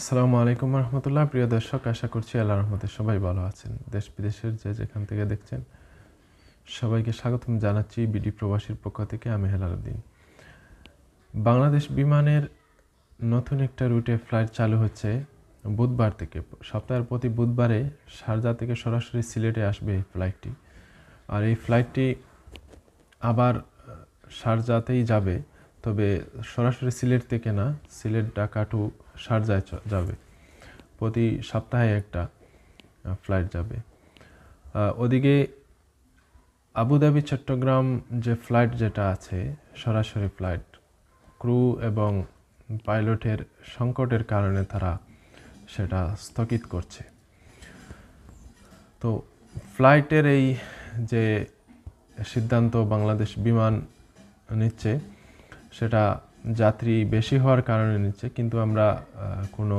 আসসালামু আলাইকুম রহমতুল্লাহ প্রিয় দর্শক আশা করছি আল্লাহ রহমতে সবাই ভালো আছেন দেশ বিদেশের যে যেখান থেকে দেখছেন সবাইকে স্বাগতম জানাচ্ছি বিডি প্রবাসীর পক্ষ থেকে আমি উদ্দিন বাংলাদেশ বিমানের নতুন একটা রুটে ফ্লাইট চালু হচ্ছে বুধবার থেকে সপ্তাহের প্রতি বুধবারে সারজা থেকে সরাসরি সিলেটে আসবে এই ফ্লাইটটি আর এই ফ্লাইটটি আবার সারজাতেই যাবে তবে সরাসরি সিলেট থেকে না সিলেট ঢাকা টু যায় যাবে প্রতি সপ্তাহে একটা ফ্লাইট যাবে ওদিকে আবুধাবি চট্টগ্রাম যে ফ্লাইট যেটা আছে সরাসরি ফ্লাইট ক্রু এবং পাইলটের সংকটের কারণে তারা সেটা স্থগিত করছে তো ফ্লাইটের এই যে সিদ্ধান্ত বাংলাদেশ বিমান নিচ্ছে সেটা যাত্রী বেশি হওয়ার কারণে নিচ্ছে কিন্তু আমরা কোনো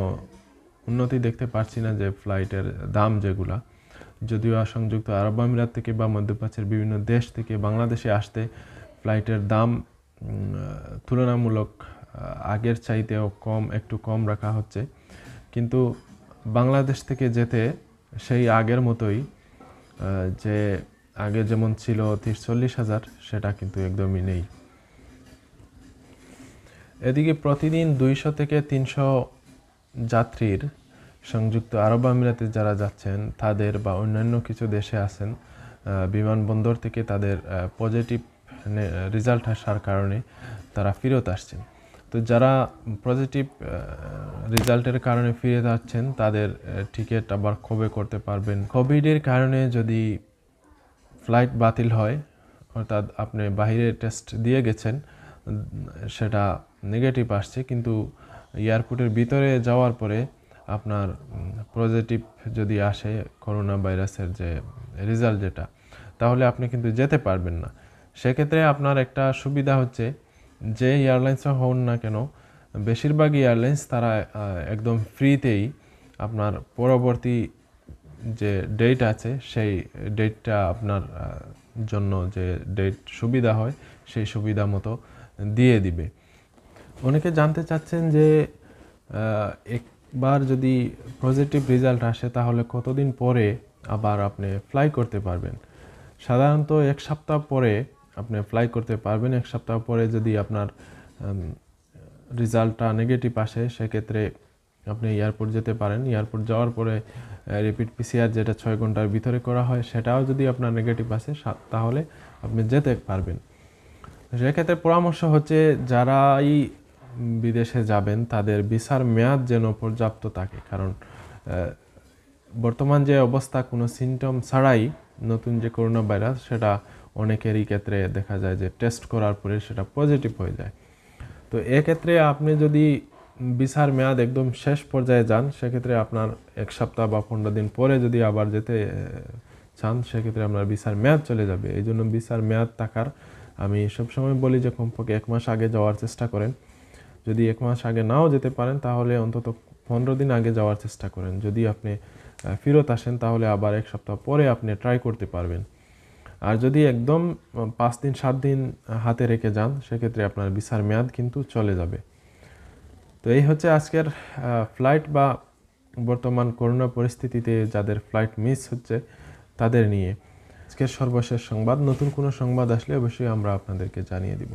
উন্নতি দেখতে পারছি না যে ফ্লাইটের দাম যেগুলা যদিও সংযুক্ত আরব আমিরাত থেকে বা মধ্যপ্রাচ্যের বিভিন্ন দেশ থেকে বাংলাদেশে আসতে ফ্লাইটের দাম তুলনামূলক আগের চাইতেও কম একটু কম রাখা হচ্ছে কিন্তু বাংলাদেশ থেকে যেতে সেই আগের মতোই যে আগে যেমন ছিল তিরিশ চল্লিশ হাজার সেটা কিন্তু একদমই নেই এদিকে প্রতিদিন দুইশো থেকে তিনশো যাত্রীর সংযুক্ত আরব আমিরাতে যারা যাচ্ছেন তাদের বা অন্যান্য কিছু দেশে আছেন বিমানবন্দর থেকে তাদের পজিটিভ রেজাল্ট আসার কারণে তারা ফেরত আসছেন তো যারা পজিটিভ রেজাল্টের কারণে ফিরে যাচ্ছেন তাদের টিকিট আবার কবে করতে পারবেন কোভিডের কারণে যদি ফ্লাইট বাতিল হয় অর্থাৎ আপনি বাহিরে টেস্ট দিয়ে গেছেন সেটা নেগেটিভ আসছে কিন্তু এয়ারপোর্টের ভিতরে যাওয়ার পরে আপনার পজিটিভ যদি আসে করোনা ভাইরাসের যে রেজাল্ট যেটা তাহলে আপনি কিন্তু যেতে পারবেন না সেক্ষেত্রে আপনার একটা সুবিধা হচ্ছে যে এয়ারলাইন্সও হন না কেন বেশিরভাগ এয়ারলাইন্স তারা একদম ফ্রিতেই আপনার পরবর্তী যে ডেট আছে সেই ডেটটা আপনার জন্য যে ডেট সুবিধা হয় সেই সুবিধা মতো দিয়ে দিবে অনেকে জানতে চাচ্ছেন যে একবার যদি পজিটিভ রেজাল্ট আসে তাহলে কতদিন পরে আবার আপনি ফ্লাই করতে পারবেন সাধারণত এক সপ্তাহ পরে আপনি ফ্লাই করতে পারবেন এক সপ্তাহ পরে যদি আপনার রেজাল্টটা নেগেটিভ আসে সেক্ষেত্রে আপনি এয়ারপোর্ট যেতে পারেন এয়ারপোর্ট যাওয়ার পরে রিপিট পিসিআর যেটা ছয় ঘন্টার ভিতরে করা হয় সেটাও যদি আপনার নেগেটিভ আসে তাহলে আপনি যেতে পারবেন সেক্ষেত্রে পরামর্শ হচ্ছে যারাই বিদেশে যাবেন তাদের বিচার মেয়াদ যেন পর্যাপ্ত থাকে কারণ বর্তমান যে অবস্থা কোনো সিমটম ছাড়াই নতুন যে করোনা ভাইরাস সেটা অনেকেরই ক্ষেত্রে দেখা যায় যে টেস্ট করার পরে সেটা পজিটিভ হয়ে যায় তো এক্ষেত্রে আপনি যদি বিচার মেয়াদ একদম শেষ পর্যায়ে যান সেক্ষেত্রে আপনার এক সপ্তাহ বা পনেরো দিন পরে যদি আবার যেতে চান সেক্ষেত্রে আপনার বিচার মেয়াদ চলে যাবে এই জন্য বিচার মেয়াদ থাকার আমি সবসময় বলি যে কমপক্ষে এক মাস আগে যাওয়ার চেষ্টা করেন যদি এক মাস আগে নাও যেতে পারেন তাহলে অন্তত পনেরো দিন আগে যাওয়ার চেষ্টা করেন যদি আপনি ফেরত আসেন তাহলে আবার এক সপ্তাহ পরে আপনি ট্রাই করতে পারবেন আর যদি একদম পাঁচ দিন সাত দিন হাতে রেখে যান সেক্ষেত্রে আপনার ভিসার মেয়াদ কিন্তু চলে যাবে তো এই হচ্ছে আজকের ফ্লাইট বা বর্তমান করোনা পরিস্থিতিতে যাদের ফ্লাইট মিস হচ্ছে তাদের নিয়ে আজকের সর্বশেষ সংবাদ নতুন কোনো সংবাদ আসলে অবশ্যই আমরা আপনাদেরকে জানিয়ে দিব